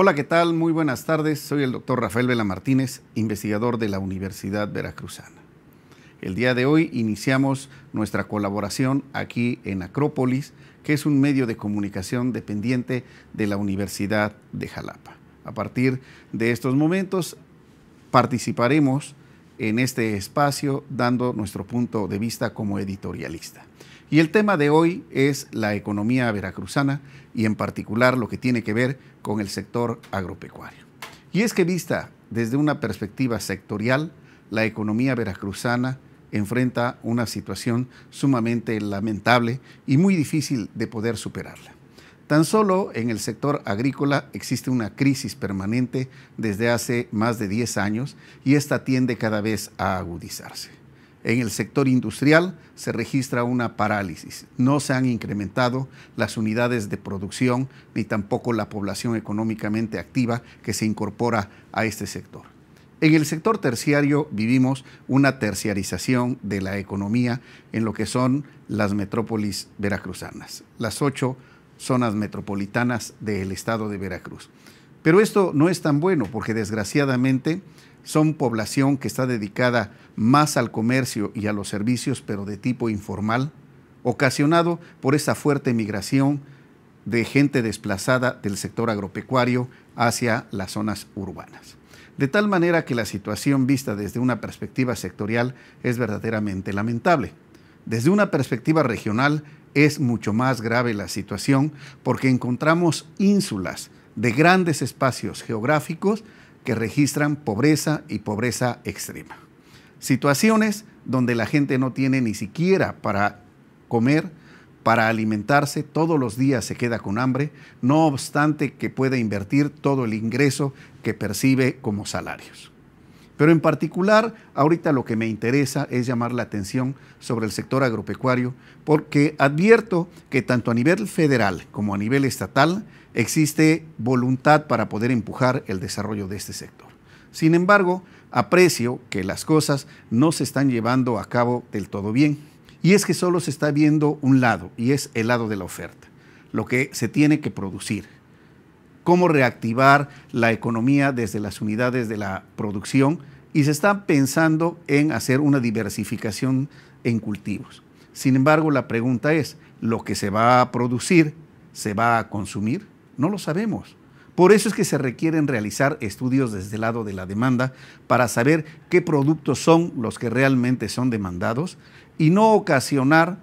Hola, ¿qué tal? Muy buenas tardes. Soy el doctor Rafael Vela Martínez, investigador de la Universidad Veracruzana. El día de hoy iniciamos nuestra colaboración aquí en Acrópolis, que es un medio de comunicación dependiente de la Universidad de Jalapa. A partir de estos momentos participaremos en este espacio dando nuestro punto de vista como editorialista. Y el tema de hoy es la economía veracruzana y en particular lo que tiene que ver con el sector agropecuario. Y es que vista desde una perspectiva sectorial, la economía veracruzana enfrenta una situación sumamente lamentable y muy difícil de poder superarla. Tan solo en el sector agrícola existe una crisis permanente desde hace más de 10 años y esta tiende cada vez a agudizarse. En el sector industrial se registra una parálisis. No se han incrementado las unidades de producción ni tampoco la población económicamente activa que se incorpora a este sector. En el sector terciario vivimos una terciarización de la economía en lo que son las metrópolis veracruzanas. Las ocho zonas metropolitanas del estado de Veracruz. Pero esto no es tan bueno porque desgraciadamente son población que está dedicada más al comercio y a los servicios, pero de tipo informal, ocasionado por esa fuerte migración de gente desplazada del sector agropecuario hacia las zonas urbanas. De tal manera que la situación vista desde una perspectiva sectorial es verdaderamente lamentable. Desde una perspectiva regional, es mucho más grave la situación porque encontramos ínsulas de grandes espacios geográficos que registran pobreza y pobreza extrema. Situaciones donde la gente no tiene ni siquiera para comer, para alimentarse, todos los días se queda con hambre, no obstante que pueda invertir todo el ingreso que percibe como salarios. Pero en particular, ahorita lo que me interesa es llamar la atención sobre el sector agropecuario, porque advierto que tanto a nivel federal como a nivel estatal existe voluntad para poder empujar el desarrollo de este sector. Sin embargo, aprecio que las cosas no se están llevando a cabo del todo bien. Y es que solo se está viendo un lado, y es el lado de la oferta, lo que se tiene que producir cómo reactivar la economía desde las unidades de la producción y se está pensando en hacer una diversificación en cultivos. Sin embargo, la pregunta es, ¿lo que se va a producir se va a consumir? No lo sabemos. Por eso es que se requieren realizar estudios desde el lado de la demanda para saber qué productos son los que realmente son demandados y no ocasionar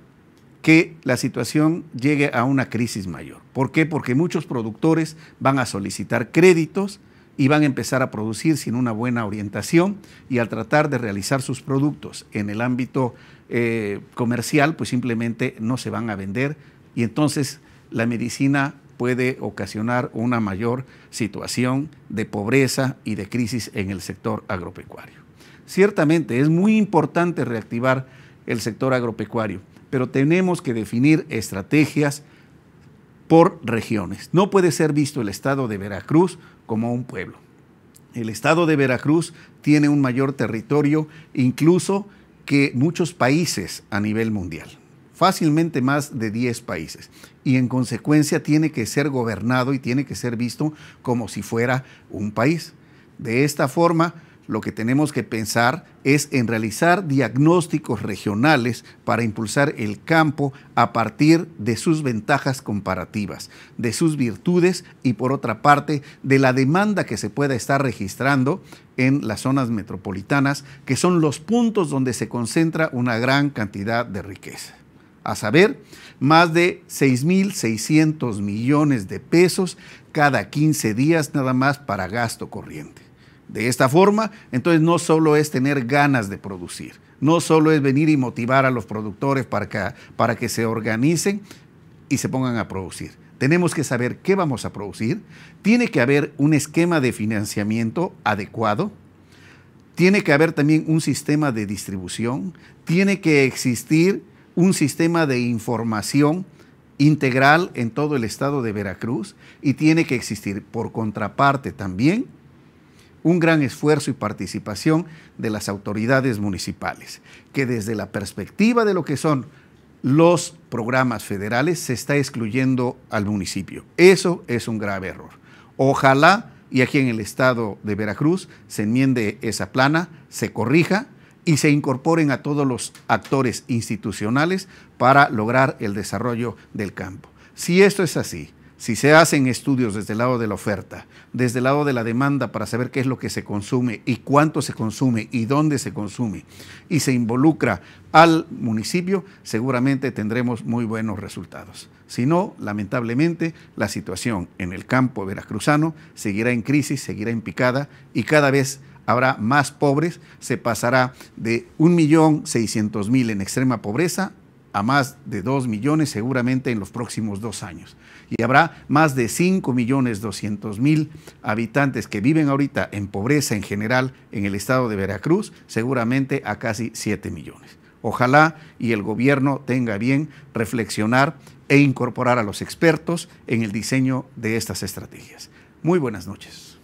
que la situación llegue a una crisis mayor. ¿Por qué? Porque muchos productores van a solicitar créditos y van a empezar a producir sin una buena orientación y al tratar de realizar sus productos en el ámbito eh, comercial, pues simplemente no se van a vender y entonces la medicina puede ocasionar una mayor situación de pobreza y de crisis en el sector agropecuario. Ciertamente es muy importante reactivar el sector agropecuario pero tenemos que definir estrategias por regiones. No puede ser visto el estado de Veracruz como un pueblo. El estado de Veracruz tiene un mayor territorio incluso que muchos países a nivel mundial, fácilmente más de 10 países, y en consecuencia tiene que ser gobernado y tiene que ser visto como si fuera un país. De esta forma, lo que tenemos que pensar es en realizar diagnósticos regionales para impulsar el campo a partir de sus ventajas comparativas, de sus virtudes y por otra parte de la demanda que se pueda estar registrando en las zonas metropolitanas, que son los puntos donde se concentra una gran cantidad de riqueza a saber, más de 6.600 millones de pesos cada 15 días nada más para gasto corriente de esta forma, entonces no solo es tener ganas de producir, no solo es venir y motivar a los productores para que, para que se organicen y se pongan a producir. Tenemos que saber qué vamos a producir, tiene que haber un esquema de financiamiento adecuado, tiene que haber también un sistema de distribución, tiene que existir un sistema de información integral en todo el estado de Veracruz y tiene que existir por contraparte también un gran esfuerzo y participación de las autoridades municipales, que desde la perspectiva de lo que son los programas federales se está excluyendo al municipio. Eso es un grave error. Ojalá y aquí en el estado de Veracruz se enmiende esa plana, se corrija y se incorporen a todos los actores institucionales para lograr el desarrollo del campo. Si esto es así, si se hacen estudios desde el lado de la oferta, desde el lado de la demanda para saber qué es lo que se consume y cuánto se consume y dónde se consume y se involucra al municipio, seguramente tendremos muy buenos resultados. Si no, lamentablemente, la situación en el campo veracruzano seguirá en crisis, seguirá en picada y cada vez habrá más pobres, se pasará de 1.600.000 en extrema pobreza a más de 2 millones seguramente en los próximos dos años. Y habrá más de 5 millones 200 mil habitantes que viven ahorita en pobreza en general en el estado de Veracruz, seguramente a casi 7 millones. Ojalá y el gobierno tenga bien reflexionar e incorporar a los expertos en el diseño de estas estrategias. Muy buenas noches.